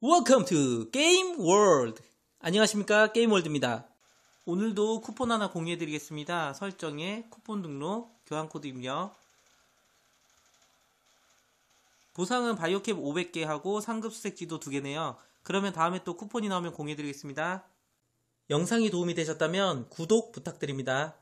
Welcome to Game World. 안녕하십니까 게임 월드입니다. 오늘도 쿠폰 하나 공유해드리겠습니다. 설정에 쿠폰 등록, 교환 코드 입력. 보상은 바이오캡 500개 하고 상급 수색 지도 2개네요. 그러면 다음에 또 쿠폰이 나오면 공유해드리겠습니다. 영상이 도움이 되셨다면 구독 부탁드립니다.